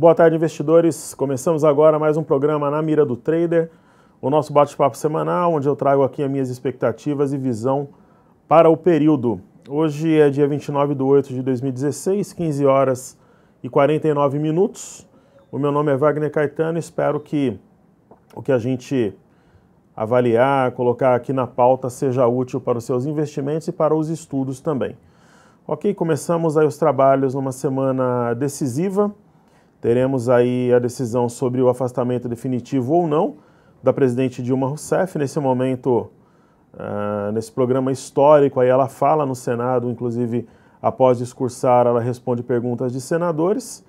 Boa tarde, investidores. Começamos agora mais um programa na mira do trader, o nosso bate-papo semanal, onde eu trago aqui as minhas expectativas e visão para o período. Hoje é dia 29 de 8 de 2016, 15 horas e 49 minutos. O meu nome é Wagner Caetano espero que o que a gente avaliar, colocar aqui na pauta seja útil para os seus investimentos e para os estudos também. Ok, começamos aí os trabalhos numa semana decisiva. Teremos aí a decisão sobre o afastamento definitivo ou não da presidente Dilma Rousseff. Nesse momento, uh, nesse programa histórico, aí ela fala no Senado, inclusive após discursar, ela responde perguntas de senadores.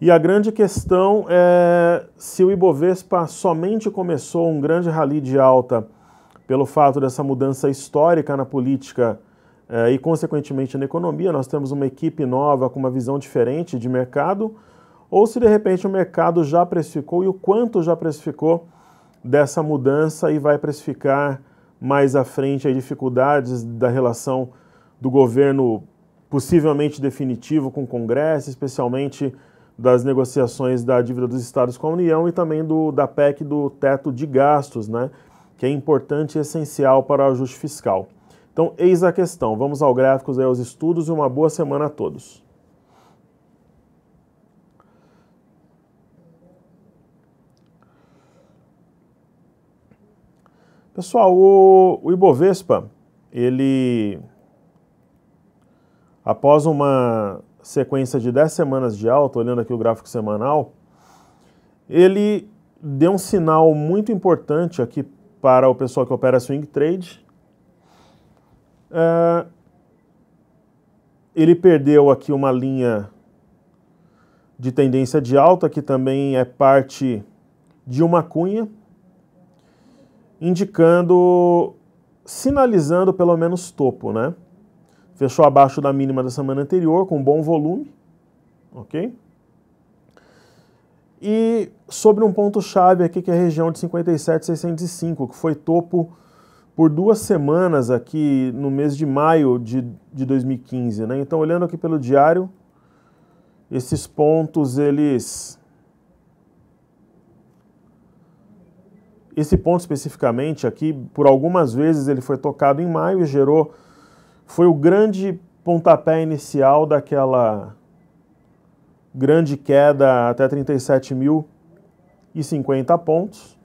E a grande questão é se o Ibovespa somente começou um grande rally de alta pelo fato dessa mudança histórica na política eh, e, consequentemente, na economia. Nós temos uma equipe nova com uma visão diferente de mercado ou se de repente o mercado já precificou e o quanto já precificou dessa mudança e vai precificar mais à frente as dificuldades da relação do governo possivelmente definitivo com o Congresso, especialmente das negociações da dívida dos estados com a União e também do da PEC do teto de gastos, né, que é importante e essencial para o ajuste fiscal. Então, eis a questão. Vamos ao gráficos aos estudos e uma boa semana a todos. Pessoal, o, o Ibovespa, ele, após uma sequência de 10 semanas de alta, olhando aqui o gráfico semanal, ele deu um sinal muito importante aqui para o pessoal que opera swing trade. É, ele perdeu aqui uma linha de tendência de alta, que também é parte de uma cunha, indicando, sinalizando pelo menos topo, né? Fechou abaixo da mínima da semana anterior, com bom volume, ok? E sobre um ponto-chave aqui, que é a região de 57,605, que foi topo por duas semanas aqui no mês de maio de, de 2015, né? Então, olhando aqui pelo diário, esses pontos, eles Esse ponto especificamente aqui, por algumas vezes ele foi tocado em maio e gerou foi o grande pontapé inicial daquela grande queda até 37.050 pontos.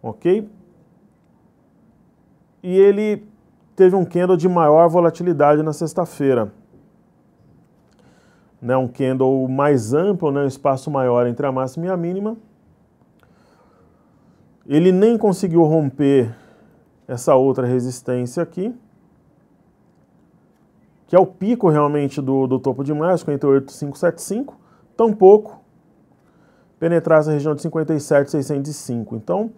Ok? E ele teve um candle de maior volatilidade na sexta-feira né, um candle mais amplo, né, um espaço maior entre a máxima e a mínima. Ele nem conseguiu romper essa outra resistência aqui, que é o pico realmente do, do topo de março, 58,575, tampouco penetrar essa região de 57,605. Então,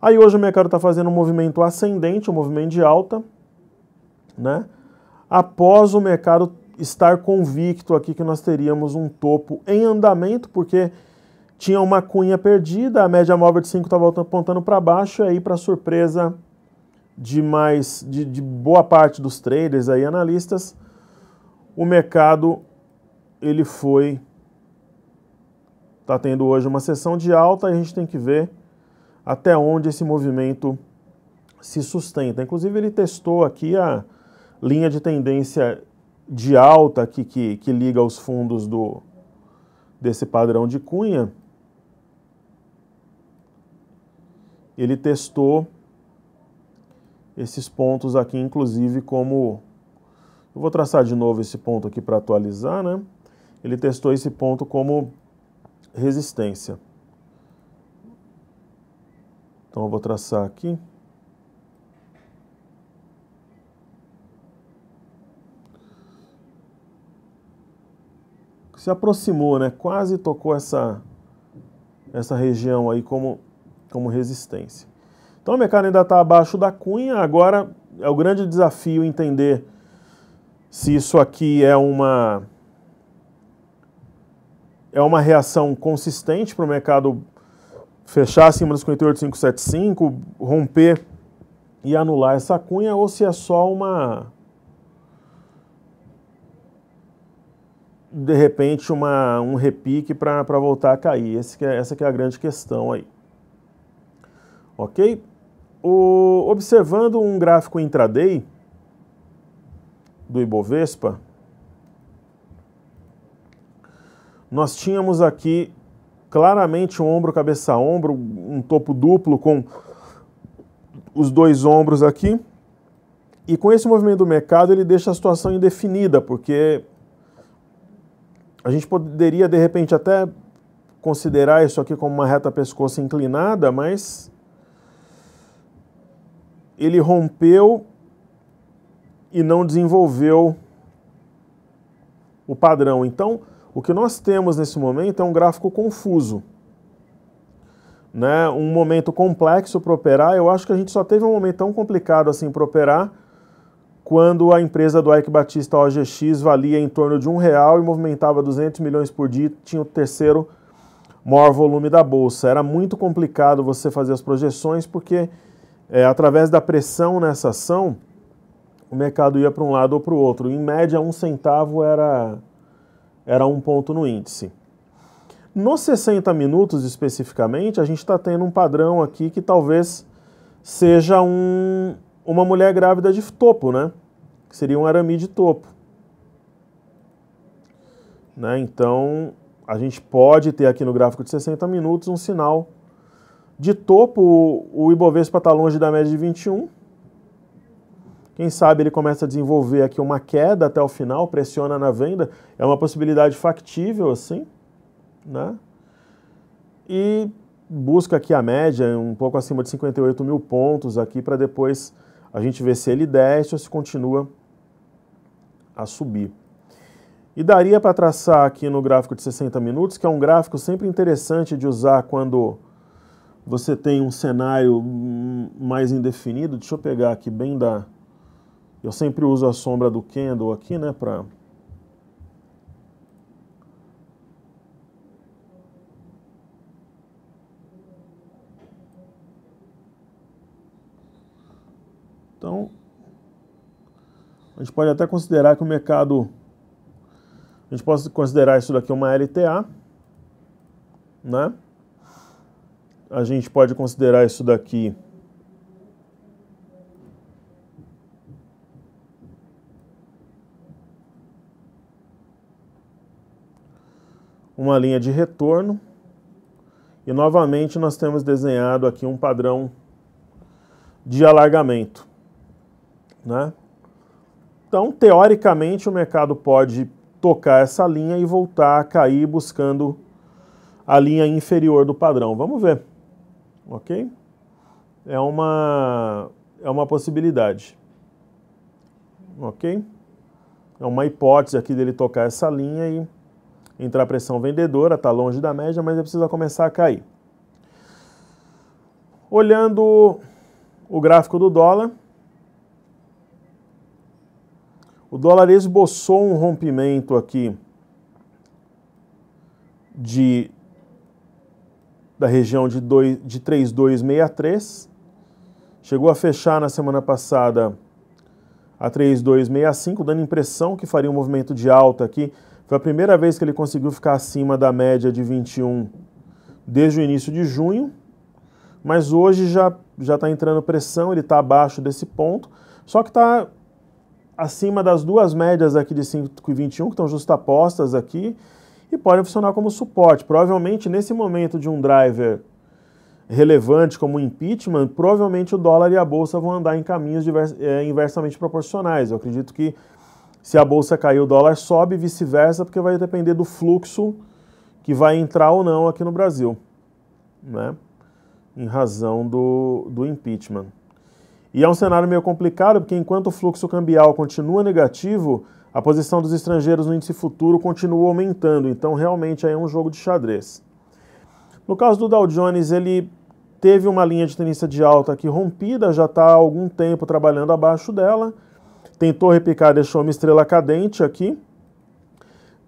aí hoje o mercado está fazendo um movimento ascendente, um movimento de alta, né? após o mercado estar convicto aqui que nós teríamos um topo em andamento, porque tinha uma cunha perdida, a média móvel de 5 estava apontando para baixo, e aí para surpresa de mais de, de, boa parte dos traders aí analistas, o mercado ele foi está tendo hoje uma sessão de alta e a gente tem que ver até onde esse movimento se sustenta. Inclusive ele testou aqui a linha de tendência de alta aqui que, que liga os fundos do, desse padrão de Cunha, ele testou esses pontos aqui, inclusive como... Eu vou traçar de novo esse ponto aqui para atualizar, né? Ele testou esse ponto como resistência. Então eu vou traçar aqui. se aproximou, né? Quase tocou essa essa região aí como como resistência. Então a mercado ainda está abaixo da cunha. Agora é o grande desafio entender se isso aqui é uma é uma reação consistente para o mercado fechar acima dos 58,575, romper e anular essa cunha, ou se é só uma de repente uma, um repique para voltar a cair. Esse é, essa é a grande questão aí. Ok? O, observando um gráfico intraday do Ibovespa, nós tínhamos aqui claramente um ombro cabeça ombro, um topo duplo com os dois ombros aqui. E com esse movimento do mercado, ele deixa a situação indefinida, porque a gente poderia de repente até considerar isso aqui como uma reta pescoço inclinada, mas ele rompeu e não desenvolveu o padrão. Então, o que nós temos nesse momento é um gráfico confuso. Né? Um momento complexo para operar. Eu acho que a gente só teve um momento tão complicado assim para operar quando a empresa do Ike Batista OGX valia em torno de um real e movimentava 200 milhões por dia, tinha o terceiro maior volume da bolsa. Era muito complicado você fazer as projeções porque é, através da pressão nessa ação o mercado ia para um lado ou para o outro. Em média um centavo era era um ponto no índice. Nos 60 minutos especificamente a gente está tendo um padrão aqui que talvez seja um uma mulher grávida de topo, né? Que seria um arame de topo. Né? Então, a gente pode ter aqui no gráfico de 60 minutos um sinal de topo. O Ibovespa está longe da média de 21. Quem sabe ele começa a desenvolver aqui uma queda até o final, pressiona na venda. É uma possibilidade factível, assim, né? E busca aqui a média, um pouco acima de 58 mil pontos aqui, para depois a gente vê se ele desce ou se continua a subir. E daria para traçar aqui no gráfico de 60 minutos, que é um gráfico sempre interessante de usar quando você tem um cenário mais indefinido. Deixa eu pegar aqui bem da... Eu sempre uso a sombra do candle aqui, né, para Então, a gente pode até considerar que o mercado, a gente pode considerar isso daqui uma LTA, né? A gente pode considerar isso daqui uma linha de retorno. E novamente nós temos desenhado aqui um padrão de alargamento. Né? Então, teoricamente, o mercado pode tocar essa linha e voltar a cair buscando a linha inferior do padrão. Vamos ver, ok? É uma, é uma possibilidade, ok? É uma hipótese aqui dele tocar essa linha e entrar pressão vendedora, está longe da média, mas ele precisa começar a cair. Olhando o gráfico do dólar, O dólar esboçou um rompimento aqui de da região de, dois, de 3263, chegou a fechar na semana passada a 3265, dando impressão que faria um movimento de alta aqui. Foi a primeira vez que ele conseguiu ficar acima da média de 21 desde o início de junho, mas hoje já está entrando pressão, ele está abaixo desse ponto, só que está acima das duas médias aqui de 5,21, que estão justapostas aqui, e podem funcionar como suporte. Provavelmente, nesse momento de um driver relevante como o impeachment, provavelmente o dólar e a bolsa vão andar em caminhos eh, inversamente proporcionais. Eu acredito que se a bolsa cair, o dólar sobe, vice-versa, porque vai depender do fluxo que vai entrar ou não aqui no Brasil, né? Em razão do, do impeachment. E é um cenário meio complicado, porque enquanto o fluxo cambial continua negativo, a posição dos estrangeiros no índice futuro continua aumentando, então realmente é um jogo de xadrez. No caso do Dow Jones, ele teve uma linha de tendência de alta aqui rompida, já está há algum tempo trabalhando abaixo dela, tentou repicar, deixou uma estrela cadente aqui,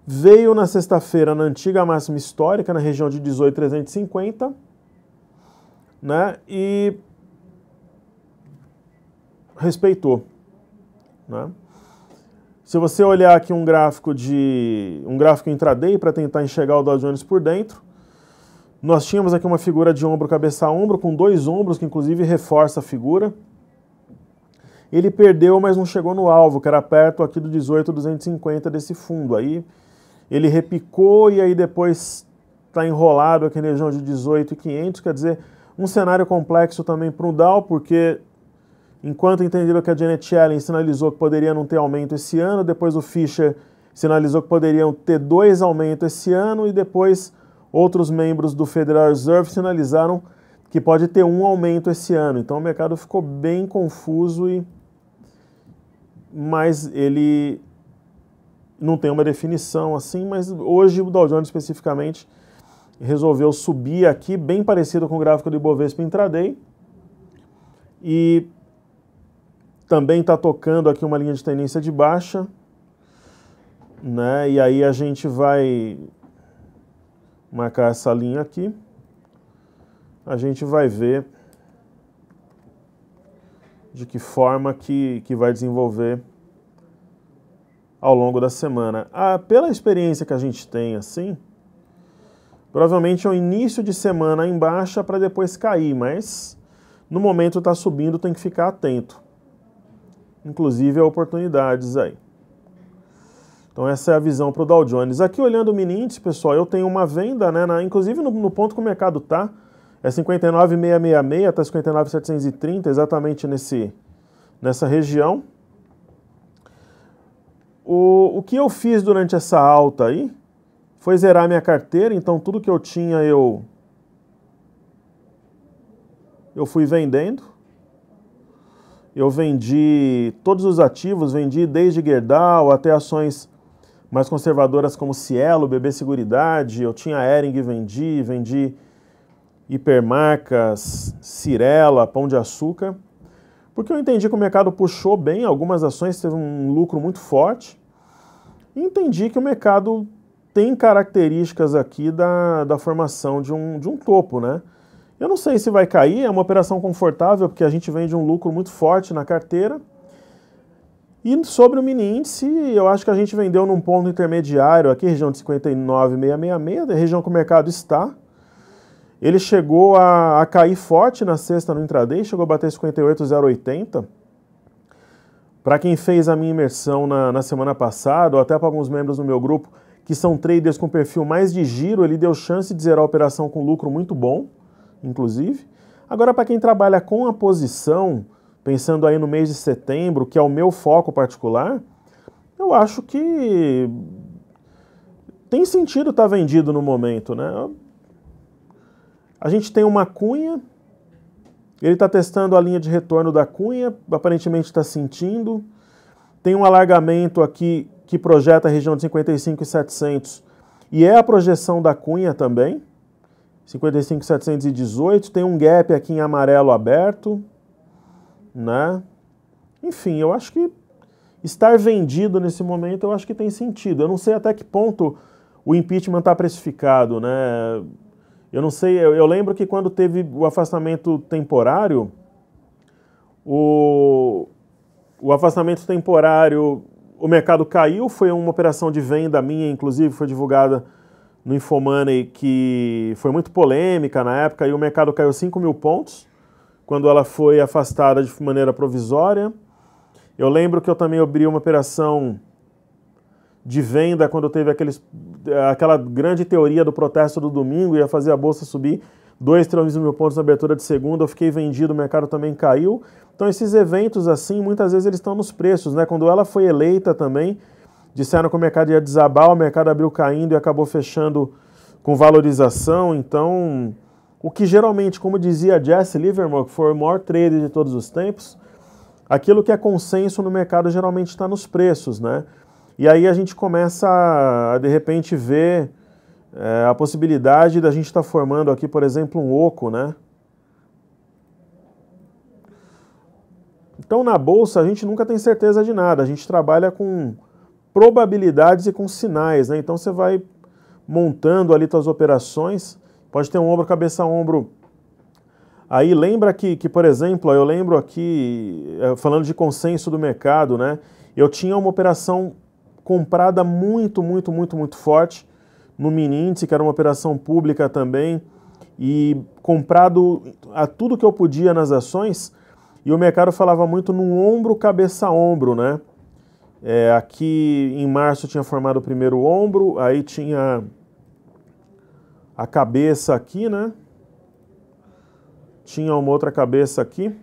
veio na sexta-feira na antiga máxima histórica, na região de 18,350, né, e respeitou. Né? Se você olhar aqui um gráfico de um gráfico intraday para tentar enxergar o Dow Jones por dentro, nós tínhamos aqui uma figura de ombro cabeça a ombro com dois ombros que inclusive reforça a figura. Ele perdeu, mas não chegou no alvo, que era perto aqui do 18250 desse fundo. Aí ele repicou e aí depois está enrolado aqui na região de 18500, quer dizer, um cenário complexo também para o Dow, porque Enquanto entenderam que a Janet Yellen sinalizou que poderia não ter aumento esse ano, depois o Fischer sinalizou que poderiam ter dois aumentos esse ano e depois outros membros do Federal Reserve sinalizaram que pode ter um aumento esse ano. Então o mercado ficou bem confuso e mas ele não tem uma definição assim, mas hoje o Dow Jones especificamente resolveu subir aqui, bem parecido com o gráfico do Ibovespa intraday. E também está tocando aqui uma linha de tendência de baixa, né? E aí a gente vai marcar essa linha aqui. A gente vai ver de que forma que, que vai desenvolver ao longo da semana. Ah, pela experiência que a gente tem assim, provavelmente é o início de semana em baixa para depois cair, mas no momento está subindo, tem que ficar atento inclusive a oportunidades aí. Então essa é a visão para o Dow Jones. Aqui olhando o mini índice, pessoal, eu tenho uma venda, né, na, inclusive no, no, ponto que o mercado tá, é 59,666 até 59,730, exatamente nesse, nessa região. O, o que eu fiz durante essa alta aí foi zerar minha carteira, então tudo que eu tinha eu, eu fui vendendo eu vendi todos os ativos, vendi desde Gerdau até ações mais conservadoras como Cielo, BB Seguridade, eu tinha Ering, vendi, vendi hipermarcas, Cirela, Pão de Açúcar, porque eu entendi que o mercado puxou bem, algumas ações teve um lucro muito forte, e entendi que o mercado tem características aqui da, da formação de um, de um topo, né? Eu não sei se vai cair, é uma operação confortável, porque a gente vende um lucro muito forte na carteira. E sobre o mini índice, eu acho que a gente vendeu num ponto intermediário aqui, região de 59,666, da região que o mercado está. Ele chegou a, a cair forte na sexta no intraday, chegou a bater 58,080. Para quem fez a minha imersão na, na semana passada, ou até para alguns membros do meu grupo, que são traders com perfil mais de giro, ele deu chance de zerar a operação com lucro muito bom inclusive. Agora, para quem trabalha com a posição, pensando aí no mês de setembro, que é o meu foco particular, eu acho que tem sentido estar tá vendido no momento, né? A gente tem uma cunha, ele está testando a linha de retorno da cunha, aparentemente está sentindo. Tem um alargamento aqui que projeta a região de 55 e 700 e é a projeção da cunha também. 55,718. Tem um gap aqui em amarelo aberto, né? Enfim, eu acho que estar vendido nesse momento eu acho que tem sentido. Eu não sei até que ponto o impeachment está precificado, né? Eu não sei, eu, eu, lembro que quando teve o afastamento temporário, o, o afastamento temporário, o mercado caiu, foi uma operação de venda minha, inclusive, foi divulgada no Infomoney que foi muito polêmica na época e o mercado caiu 5 mil pontos quando ela foi afastada de maneira provisória. Eu lembro que eu também abri uma operação de venda quando teve aqueles, aquela grande teoria do protesto do domingo, ia fazer a bolsa subir 2, 3 mil pontos na abertura de segunda, eu fiquei vendido, o mercado também caiu. Então esses eventos assim, muitas vezes eles estão nos preços, né? Quando ela foi eleita também, Disseram que o mercado ia desabar, o mercado abriu caindo e acabou fechando com valorização. Então, o que geralmente, como dizia Jesse Livermore, que foi o maior trader de todos os tempos, aquilo que é consenso no mercado geralmente está nos preços, né? E aí a gente começa a, de repente, ver é, a possibilidade da gente estar tá formando aqui, por exemplo, um oco, né? Então, na bolsa, a gente nunca tem certeza de nada. A gente trabalha com probabilidades e com sinais, né? Então você vai montando ali suas operações, pode ter um ombro, cabeça, ombro. Aí lembra que, que por exemplo, eu lembro aqui, é, falando de consenso do mercado, né? Eu tinha uma operação comprada muito, muito, muito, muito forte no mini índice, que era uma operação pública também, e comprado a tudo que eu podia nas ações, e o mercado falava muito no ombro, cabeça, ombro, né? É, aqui em março tinha formado o primeiro ombro, aí tinha a cabeça aqui, né? Tinha uma outra cabeça aqui.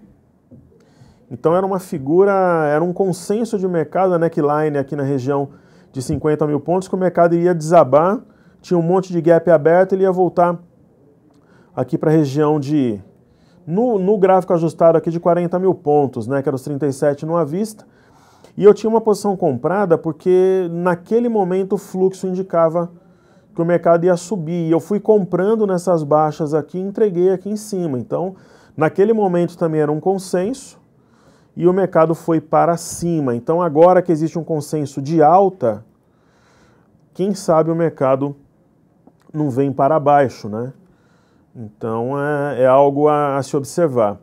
Então era uma figura, era um consenso de mercado, a né? neckline aqui na região de 50 mil pontos, que o mercado iria desabar, tinha um monte de gap aberto, ele ia voltar aqui para a região de... No, no gráfico ajustado aqui de 40 mil pontos, né, que era os 37 numa vista, e eu tinha uma posição comprada porque naquele momento o fluxo indicava que o mercado ia subir. E eu fui comprando nessas baixas aqui e entreguei aqui em cima. Então, naquele momento também era um consenso e o mercado foi para cima. Então, agora que existe um consenso de alta, quem sabe o mercado não vem para baixo, né? Então, é, é algo a, a se observar.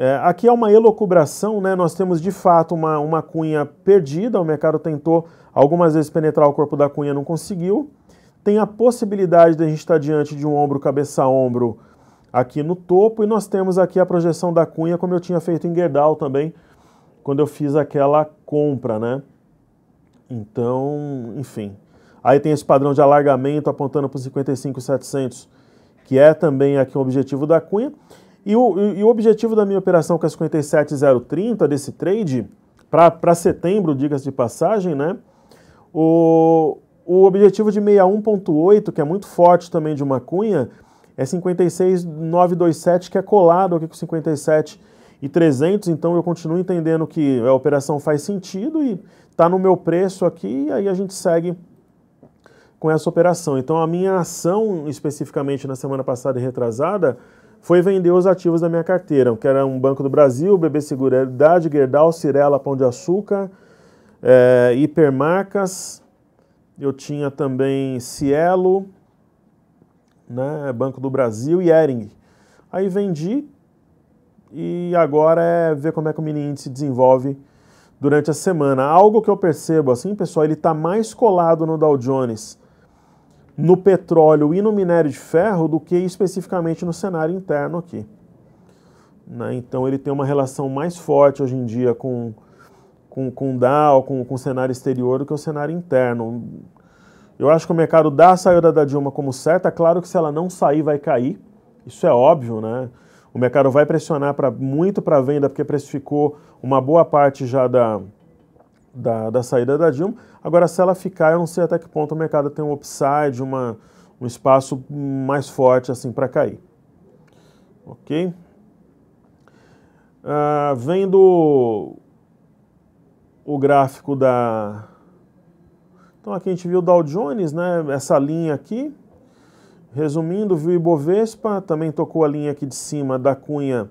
É, aqui é uma elocubração, né? nós temos de fato uma, uma cunha perdida, o mercado tentou algumas vezes penetrar o corpo da cunha, não conseguiu. Tem a possibilidade de a gente estar diante de um ombro cabeça-ombro aqui no topo, e nós temos aqui a projeção da cunha, como eu tinha feito em Gerdau também, quando eu fiz aquela compra, né? Então, enfim. Aí tem esse padrão de alargamento apontando para os 55,700, que é também aqui o objetivo da cunha. E o, e o objetivo da minha operação com a 57030 desse trade, para setembro, diga-se de passagem, né? O, o objetivo de 61.8, que é muito forte também de uma cunha, é 56.927, que é colado aqui com 57 e 300, então eu continuo entendendo que a operação faz sentido e está no meu preço aqui, e aí a gente segue com essa operação. Então a minha ação, especificamente na semana passada e retrasada, foi vender os ativos da minha carteira, que era um Banco do Brasil, BB Seguridade, Gerdau, Cirela, Pão de Açúcar, é, Hipermarcas, eu tinha também Cielo, né, Banco do Brasil e Ering. Aí vendi e agora é ver como é que o mini índice desenvolve durante a semana. Algo que eu percebo assim, pessoal, ele está mais colado no Dow Jones no petróleo e no minério de ferro do que especificamente no cenário interno aqui. Né? Então ele tem uma relação mais forte hoje em dia com, com, com Dow, com, com o cenário exterior do que o cenário interno. Eu acho que o mercado dá a saída da Dilma como certa, é claro que se ela não sair vai cair, isso é óbvio, né? O mercado vai pressionar pra, muito para a venda porque precificou uma boa parte já da, da, da saída da Dilma. Agora, se ela ficar, eu não sei até que ponto o mercado tem um upside, uma, um espaço mais forte assim para cair. Ok? Uh, vendo o gráfico da... Então aqui a gente viu o Dow Jones, né? Essa linha aqui. Resumindo, viu o Ibovespa, também tocou a linha aqui de cima da cunha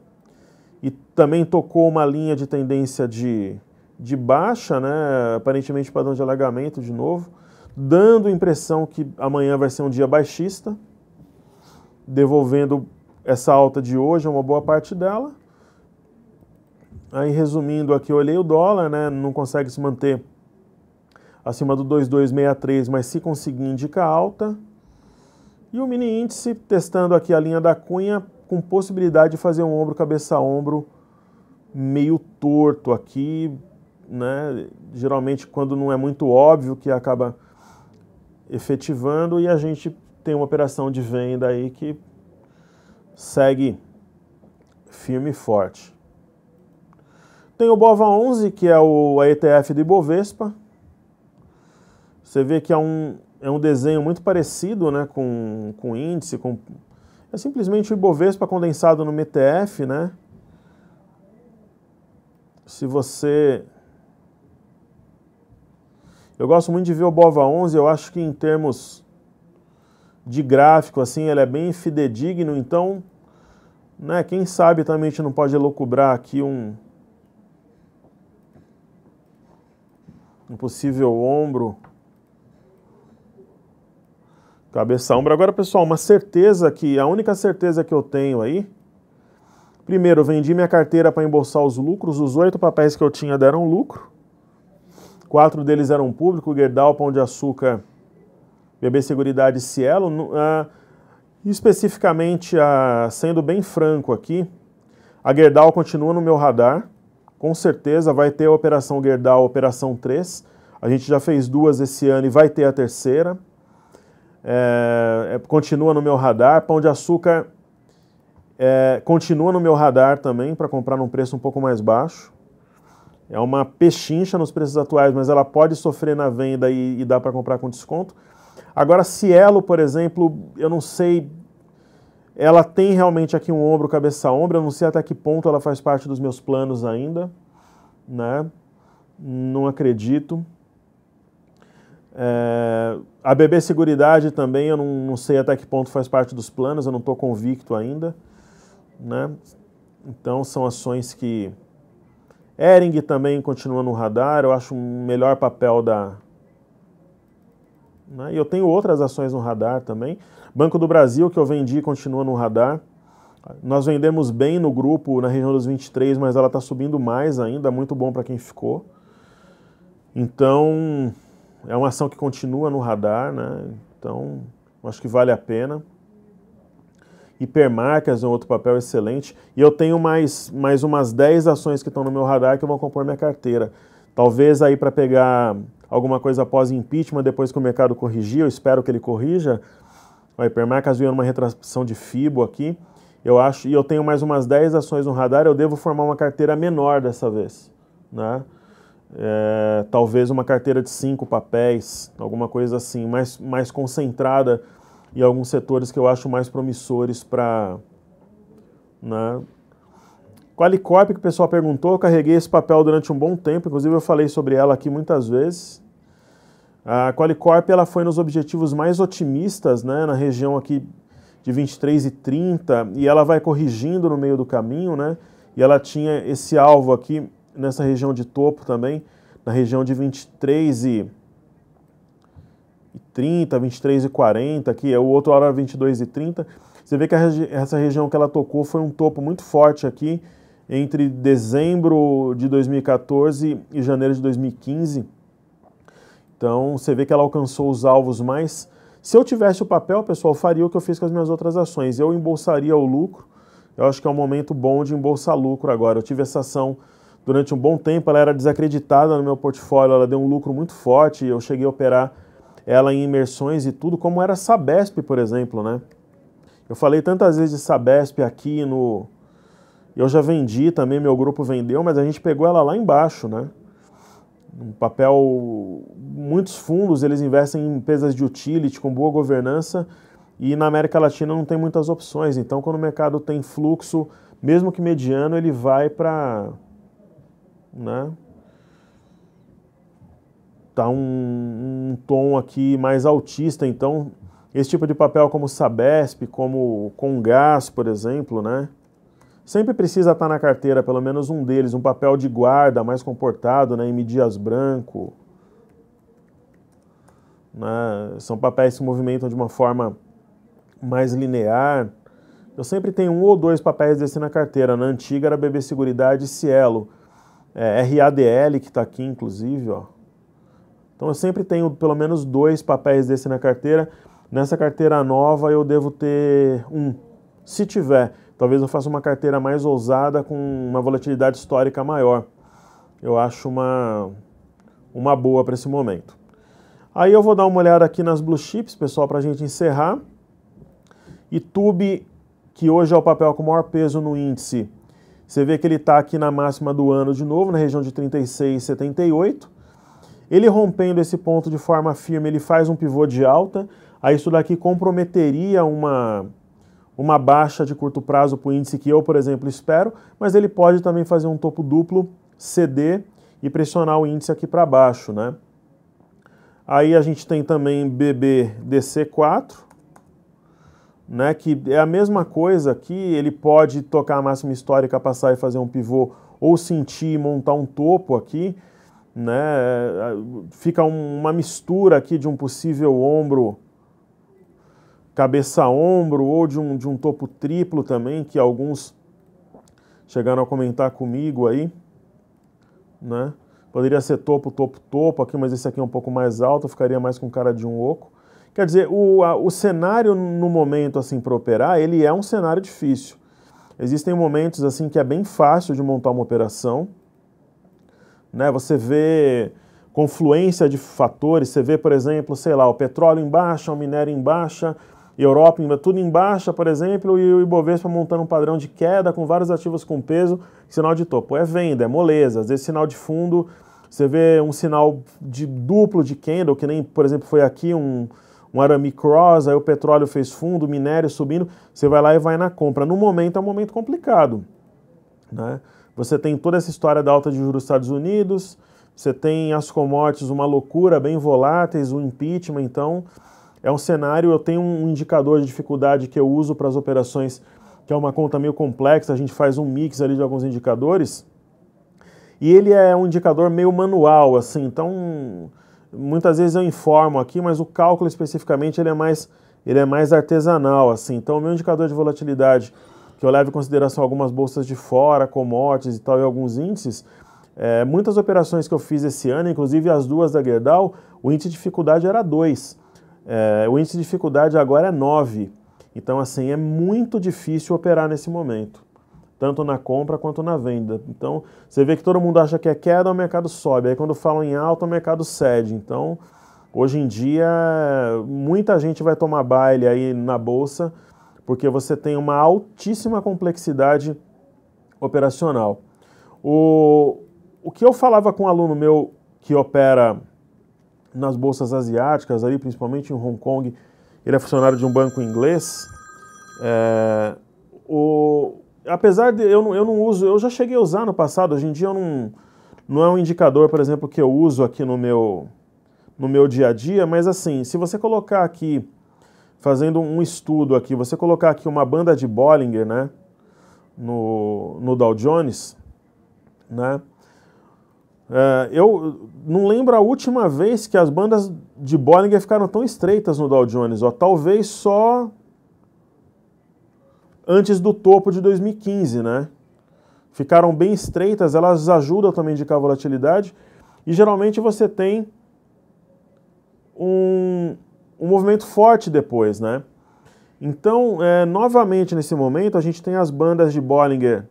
e também tocou uma linha de tendência de de baixa, né, aparentemente padrão de alagamento de novo, dando a impressão que amanhã vai ser um dia baixista, devolvendo essa alta de hoje, uma boa parte dela. Aí resumindo aqui, eu olhei o dólar, né, não consegue se manter acima do 2263, mas se conseguir indica alta. E o mini índice testando aqui a linha da cunha com possibilidade de fazer um ombro cabeça ombro meio torto aqui, né, geralmente quando não é muito óbvio que acaba efetivando e a gente tem uma operação de venda aí que segue firme e forte. Tem o BOVA11, que é o, a ETF do Ibovespa. Você vê que é um, é um desenho muito parecido né, com, com índice, com, é simplesmente o Ibovespa condensado no ETF, né? Se você eu gosto muito de ver o Bova 11, eu acho que em termos de gráfico, assim, ele é bem fidedigno, então, né, quem sabe também a gente não pode elucubrar aqui um, um possível ombro, cabeça ombro. Agora, pessoal, uma certeza que, a única certeza que eu tenho aí, primeiro, vendi minha carteira para embolsar os lucros, os oito papéis que eu tinha deram lucro, Quatro deles eram público, Gerdau, Pão de Açúcar, BB Seguridade e Cielo. Uh, especificamente, uh, sendo bem franco aqui, a Gerdau continua no meu radar. Com certeza vai ter a Operação Gerdau, Operação 3. A gente já fez duas esse ano e vai ter a terceira. É, é, continua no meu radar. Pão de Açúcar é, continua no meu radar também para comprar num preço um pouco mais baixo. É uma pechincha nos preços atuais, mas ela pode sofrer na venda e, e dá para comprar com desconto. Agora, Cielo, por exemplo, eu não sei. Ela tem realmente aqui um ombro, cabeça ombro. Eu não sei até que ponto ela faz parte dos meus planos ainda, né? Não acredito. É, a BB Seguridade também, eu não, não, sei até que ponto faz parte dos planos. Eu não estou convicto ainda, né? Então, são ações que Ering também continua no radar, eu acho um melhor papel da. Né? E eu tenho outras ações no radar também. Banco do Brasil, que eu vendi, continua no radar. Nós vendemos bem no grupo, na região dos 23, mas ela está subindo mais ainda, muito bom para quem ficou. Então, é uma ação que continua no radar, né? Então, acho que vale a pena hipermarcas é um outro papel excelente. E eu tenho mais, mais umas 10 ações que estão no meu radar que vão compor minha carteira. Talvez aí para pegar alguma coisa após impeachment, depois que o mercado corrigir, eu espero que ele corrija. A hipermarcas veio numa retração de FIBO aqui. Eu acho, e eu tenho mais umas 10 ações no radar, eu devo formar uma carteira menor dessa vez. Né? É, talvez uma carteira de cinco papéis, alguma coisa assim, mais, mais concentrada e alguns setores que eu acho mais promissores para. Né? Qualicorp, que o pessoal perguntou, eu carreguei esse papel durante um bom tempo, inclusive eu falei sobre ela aqui muitas vezes. A Qualicorp ela foi nos objetivos mais otimistas, né, na região aqui de 23 e 30, e ela vai corrigindo no meio do caminho, né? E ela tinha esse alvo aqui nessa região de topo também, na região de 23 e 30, 23 e 40, aqui é o outro hora 22 e 30. Você vê que regi essa região que ela tocou foi um topo muito forte aqui entre dezembro de 2014 e janeiro de 2015. Então você vê que ela alcançou os alvos mais. Se eu tivesse o papel, pessoal, faria o que eu fiz com as minhas outras ações. Eu embolsaria o lucro. Eu acho que é um momento bom de embolsar lucro agora. Eu tive essa ação durante um bom tempo, ela era desacreditada no meu portfólio, ela deu um lucro muito forte, eu cheguei a operar ela em imersões e tudo, como era Sabesp, por exemplo, né? Eu falei tantas vezes de Sabesp aqui no. Eu já vendi também, meu grupo vendeu, mas a gente pegou ela lá embaixo, né? Um papel. Muitos fundos eles investem em empresas de utility com boa governança e na América Latina não tem muitas opções. Então, quando o mercado tem fluxo, mesmo que mediano, ele vai para. Né? tá um, um tom aqui mais altista, então esse tipo de papel como Sabesp, como Congás, por exemplo, né? Sempre precisa estar tá na carteira pelo menos um deles, um papel de guarda mais comportado, né? M. Dias Branco. Né? São papéis que se movimentam de uma forma mais linear. Eu sempre tenho um ou dois papéis desse na carteira. Na antiga era BB Seguridade e Cielo. É, RADL, que está aqui, inclusive, ó. Então eu sempre tenho pelo menos dois papéis desse na carteira. Nessa carteira nova eu devo ter um, se tiver. Talvez eu faça uma carteira mais ousada com uma volatilidade histórica maior. Eu acho uma, uma boa para esse momento. Aí eu vou dar uma olhada aqui nas blue chips, pessoal, para a gente encerrar. E Tube, que hoje é o papel com maior peso no índice, você vê que ele está aqui na máxima do ano de novo, na região de 36,78. Ele rompendo esse ponto de forma firme, ele faz um pivô de alta, aí isso daqui comprometeria uma, uma baixa de curto prazo para o índice que eu, por exemplo, espero, mas ele pode também fazer um topo duplo, ceder e pressionar o índice aqui para baixo, né? Aí a gente tem também BBDC4, né, que é a mesma coisa que ele pode tocar a máxima histórica, passar e fazer um pivô ou sentir e montar um topo aqui, né? Fica uma mistura aqui de um possível ombro cabeça-ombro ou de um, de um topo triplo também, que alguns chegaram a comentar comigo aí, né? Poderia ser topo, topo, topo aqui, mas esse aqui é um pouco mais alto, ficaria mais com cara de um oco. Quer dizer, o, a, o cenário no momento assim para operar, ele é um cenário difícil. Existem momentos assim que é bem fácil de montar uma operação, né? Você vê confluência de fatores, você vê, por exemplo, sei lá, o petróleo em baixa, o minério em baixa, Europa tudo em baixa, por exemplo, e o Ibovespa montando um padrão de queda com vários ativos com peso, sinal de topo é venda, é moleza, às vezes sinal de fundo, você vê um sinal de duplo de candle, que nem, por exemplo, foi aqui um, um arame cross, aí o petróleo fez fundo, o minério subindo, você vai lá e vai na compra. No momento é um momento complicado, né? Você tem toda essa história da alta de juros dos Estados Unidos, você tem as commodities, uma loucura, bem voláteis, o impeachment, então é um cenário, eu tenho um indicador de dificuldade que eu uso para as operações, que é uma conta meio complexa, a gente faz um mix ali de alguns indicadores, e ele é um indicador meio manual, assim, então muitas vezes eu informo aqui, mas o cálculo especificamente ele é mais, ele é mais artesanal, assim, então o meu indicador de volatilidade que eu levo em consideração algumas bolsas de fora, commodities e tal, e alguns índices, é, muitas operações que eu fiz esse ano, inclusive as duas da Gerdau, o índice de dificuldade era 2. É, o índice de dificuldade agora é 9. Então, assim, é muito difícil operar nesse momento, tanto na compra quanto na venda. Então, você vê que todo mundo acha que é queda, o mercado sobe. Aí, quando falam em alta, o mercado cede. Então, hoje em dia, muita gente vai tomar baile aí na bolsa porque você tem uma altíssima complexidade operacional. O, o que eu falava com um aluno meu que opera nas bolsas asiáticas, ali, principalmente em Hong Kong, ele é funcionário de um banco inglês. É, o, apesar de eu, eu não uso, eu já cheguei a usar no passado, hoje em dia eu não, não é um indicador, por exemplo, que eu uso aqui no meu, no meu dia a dia, mas assim, se você colocar aqui fazendo um estudo aqui. Você colocar aqui uma banda de Bollinger, né? No, no Dow Jones, né? É, eu não lembro a última vez que as bandas de Bollinger ficaram tão estreitas no Dow Jones. Ó. Talvez só antes do topo de 2015, né? Ficaram bem estreitas, elas ajudam também a indicar a volatilidade. E geralmente você tem um, um movimento forte depois, né? Então, é, novamente nesse momento, a gente tem as bandas de Bollinger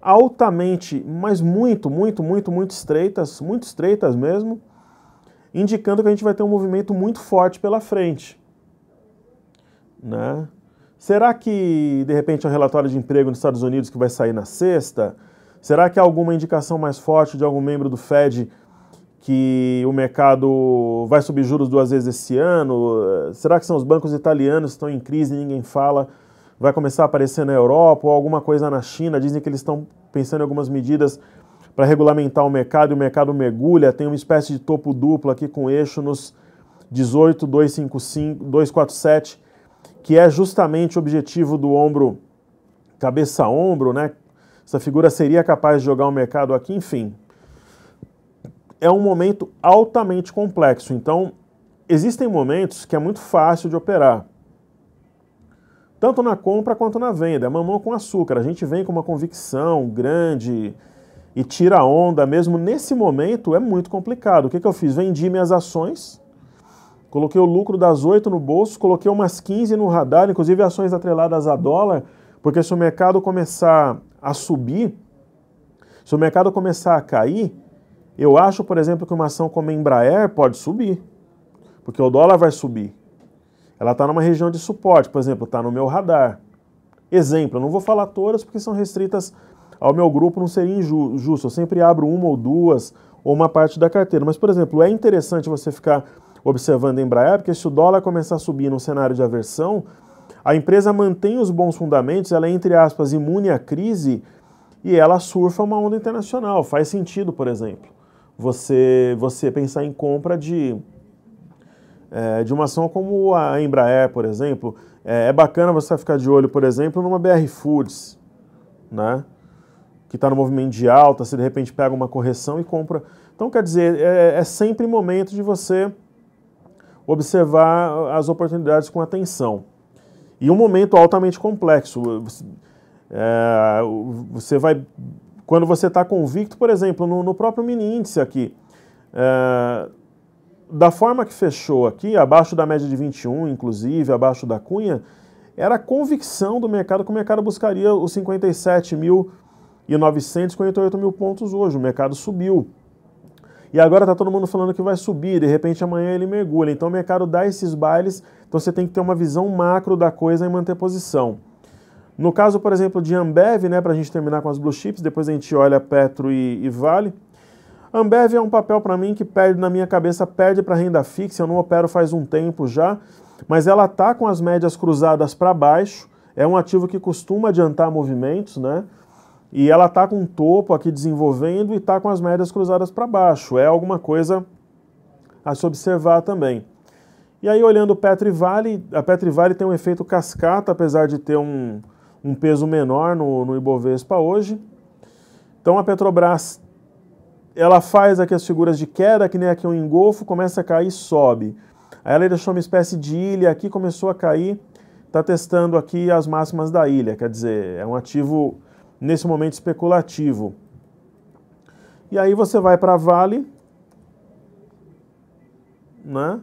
altamente, mas muito, muito, muito, muito estreitas, muito estreitas mesmo, indicando que a gente vai ter um movimento muito forte pela frente. Né? Será que, de repente, é um relatório de emprego nos Estados Unidos que vai sair na sexta? Será que há alguma indicação mais forte de algum membro do Fed que o mercado vai subir juros duas vezes esse ano? Será que são os bancos italianos que estão em crise e ninguém fala? Vai começar a aparecer na Europa ou alguma coisa na China? Dizem que eles estão pensando em algumas medidas para regulamentar o mercado e o mercado mergulha. Tem uma espécie de topo duplo aqui com eixo nos 18, 255, 247, que é justamente o objetivo do ombro cabeça-ombro, né? Essa figura seria capaz de jogar o mercado aqui, enfim, é um momento altamente complexo. Então, existem momentos que é muito fácil de operar. Tanto na compra quanto na venda. É mamão com açúcar. A gente vem com uma convicção grande e tira onda. Mesmo nesse momento é muito complicado. O que, que eu fiz? Vendi minhas ações, coloquei o lucro das oito no bolso, coloquei umas 15 no radar, inclusive ações atreladas a dólar, porque se o mercado começar a subir, se o mercado começar a cair, eu acho, por exemplo, que uma ação como a Embraer pode subir, porque o dólar vai subir. Ela está numa região de suporte, por exemplo, está no meu radar. Exemplo, eu não vou falar todas porque são restritas ao meu grupo, não seria injusto. Eu sempre abro uma ou duas ou uma parte da carteira. Mas, por exemplo, é interessante você ficar observando a Embraer, porque se o dólar começar a subir num cenário de aversão, a empresa mantém os bons fundamentos, ela é, entre aspas, imune à crise e ela surfa uma onda internacional. Faz sentido, por exemplo você, você pensar em compra de, é, de uma ação como a Embraer, por exemplo. É, é, bacana você ficar de olho, por exemplo, numa BR Foods, né? que está no movimento de alta, se de repente pega uma correção e compra. Então, quer dizer, é, é sempre momento de você observar as oportunidades com atenção. E um momento altamente complexo. É, você vai quando você está convicto, por exemplo, no, no, próprio mini índice aqui, é, da forma que fechou aqui, abaixo da média de 21, inclusive, abaixo da cunha, era a convicção do mercado que o mercado buscaria os 57.948 mil pontos hoje. O mercado subiu. E agora está todo mundo falando que vai subir, de repente amanhã ele mergulha. Então o mercado dá esses bailes, então você tem que ter uma visão macro da coisa e manter posição. No caso, por exemplo, de Ambev, né, para a gente terminar com as blue chips, depois a gente olha Petro e, e Vale. Ambev é um papel para mim que perde na minha cabeça, perde para renda fixa, eu não opero faz um tempo já, mas ela tá com as médias cruzadas para baixo, é um ativo que costuma adiantar movimentos, né? E ela tá com um topo aqui desenvolvendo e tá com as médias cruzadas para baixo. É alguma coisa a se observar também. E aí olhando Petri Vale, a Petri Vale tem um efeito cascata, apesar de ter um, um peso menor no, no Ibovespa hoje. Então a Petrobras ela faz aqui as figuras de queda, que nem aqui um engolfo, começa a cair, sobe. Aí ela deixou uma espécie de ilha aqui, começou a cair, está testando aqui as máximas da ilha, quer dizer, é um ativo nesse momento especulativo. E aí você vai para a Vale, né?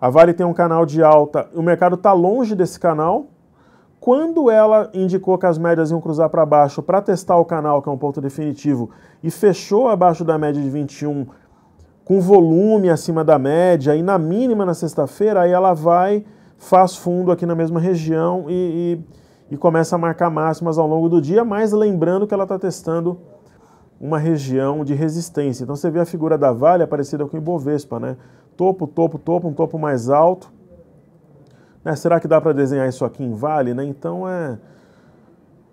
A Vale tem um canal de alta, o mercado está longe desse canal, quando ela indicou que as médias iam cruzar para baixo para testar o canal, que é um ponto definitivo, e fechou abaixo da média de 21, com volume acima da média, e na mínima na sexta-feira, aí ela vai, faz fundo aqui na mesma região e, e, e começa a marcar máximas ao longo do dia, mas lembrando que ela está testando uma região de resistência. Então você vê a figura da Vale é parecida com o Ibovespa, né? Topo, topo, topo, um topo mais alto, né? Será que dá para desenhar isso aqui em vale? Né? Então é.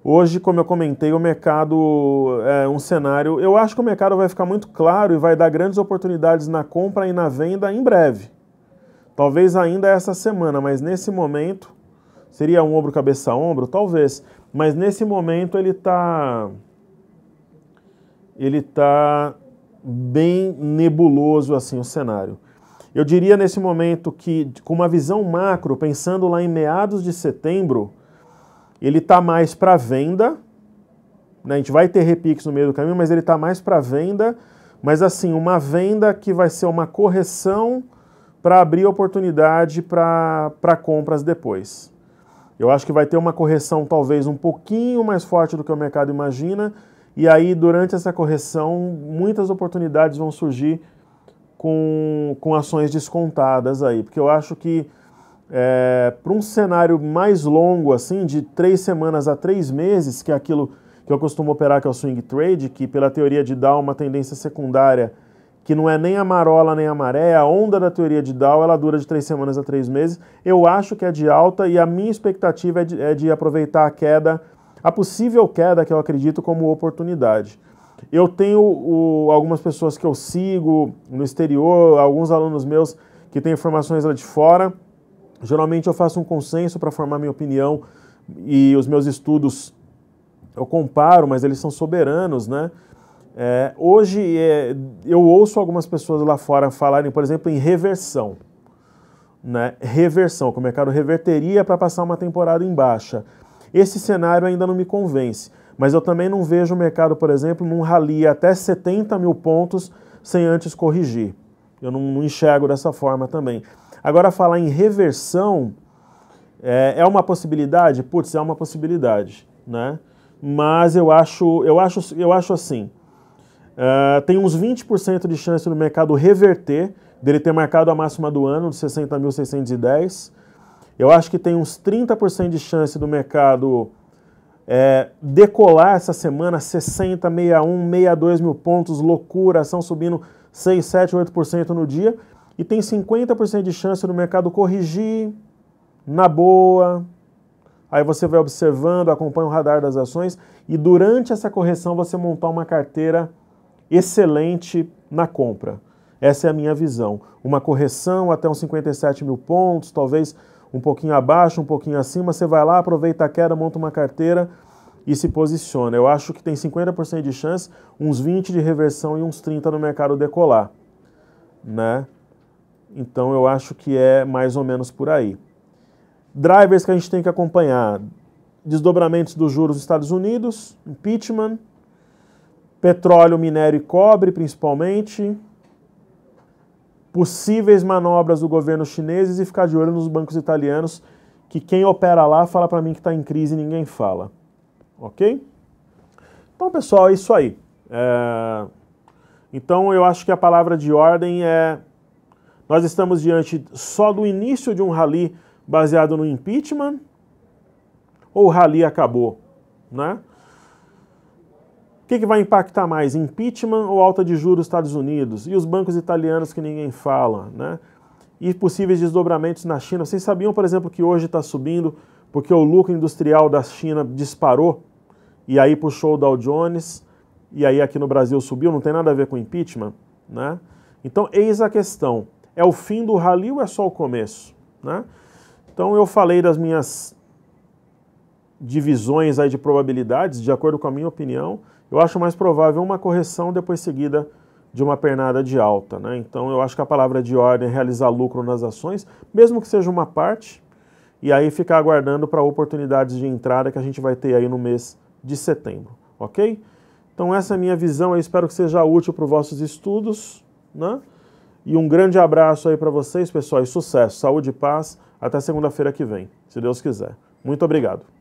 Hoje, como eu comentei, o mercado é um cenário. Eu acho que o mercado vai ficar muito claro e vai dar grandes oportunidades na compra e na venda em breve. Talvez ainda essa semana, mas nesse momento seria um ombro cabeça ombro, talvez. Mas nesse momento ele está ele está bem nebuloso assim o cenário. Eu diria nesse momento que, com uma visão macro, pensando lá em meados de setembro, ele está mais para venda. Né? A gente vai ter repiques no meio do caminho, mas ele está mais para venda. Mas assim, uma venda que vai ser uma correção para abrir oportunidade para compras depois. Eu acho que vai ter uma correção talvez um pouquinho mais forte do que o mercado imagina, e aí durante essa correção muitas oportunidades vão surgir com, com ações descontadas aí, porque eu acho que é, para um cenário mais longo, assim, de três semanas a três meses, que é aquilo que eu costumo operar, que é o swing trade, que pela teoria de Dow, é uma tendência secundária, que não é nem a marola nem a maré, a onda da teoria de Dow, ela dura de três semanas a três meses. Eu acho que é de alta e a minha expectativa é de, é de aproveitar a queda, a possível queda que eu acredito como oportunidade. Eu tenho o, algumas pessoas que eu sigo no exterior, alguns alunos meus que têm informações lá de fora. Geralmente eu faço um consenso para formar minha opinião e os meus estudos eu comparo, mas eles são soberanos, né? É, hoje é, eu ouço algumas pessoas lá fora falarem, por exemplo, em reversão. Né? Reversão, que o mercado reverteria para passar uma temporada em baixa. Esse cenário ainda não me convence. Mas eu também não vejo o mercado, por exemplo, num rally até 70 mil pontos sem antes corrigir. Eu não, não enxergo dessa forma também. Agora, falar em reversão é, é uma possibilidade? Putz, é uma possibilidade, né? Mas eu acho, eu acho, eu acho assim, uh, tem uns 20% de chance do mercado reverter, dele ter marcado a máxima do ano, de 60.610. Eu acho que tem uns 30% de chance do mercado é, decolar essa semana 60, 61, 62 mil pontos, loucura, ação subindo 6, 7, 8% no dia. E tem 50% de chance do mercado corrigir na boa. Aí você vai observando, acompanha o radar das ações e durante essa correção você montar uma carteira excelente na compra. Essa é a minha visão. Uma correção até uns 57 mil pontos, talvez um pouquinho abaixo, um pouquinho acima, você vai lá, aproveita a queda, monta uma carteira e se posiciona. Eu acho que tem 50% de chance, uns 20% de reversão e uns 30% no mercado decolar, né? Então eu acho que é mais ou menos por aí. Drivers que a gente tem que acompanhar: desdobramentos dos juros dos Estados Unidos, impeachment, petróleo, minério e cobre, principalmente, possíveis manobras do governo chinês e ficar de olho nos bancos italianos, que quem opera lá fala para mim que está em crise e ninguém fala. Ok? Então, pessoal, é isso aí. É... Então, eu acho que a palavra de ordem é: nós estamos diante só do início de um rally baseado no impeachment ou o rally acabou, né? que, que vai impactar mais, impeachment ou alta de juros dos Estados Unidos? E os bancos italianos que ninguém fala, né? E possíveis desdobramentos na China. Vocês sabiam, por exemplo, que hoje está subindo porque o lucro industrial da China disparou e aí puxou o Dow Jones e aí aqui no Brasil subiu? Não tem nada a ver com impeachment, né? Então, eis a questão. É o fim do rally ou é só o começo, né? Então, eu falei das minhas divisões aí de probabilidades, de acordo com a minha opinião, eu acho mais provável uma correção depois seguida de uma pernada de alta. Né? Então eu acho que a palavra de ordem é realizar lucro nas ações, mesmo que seja uma parte, e aí ficar aguardando para oportunidades de entrada que a gente vai ter aí no mês de setembro, ok? Então essa é a minha visão, eu espero que seja útil para os vossos estudos, né? E um grande abraço aí para vocês, pessoal, e sucesso, saúde e paz. Até segunda-feira que vem, se Deus quiser. Muito obrigado.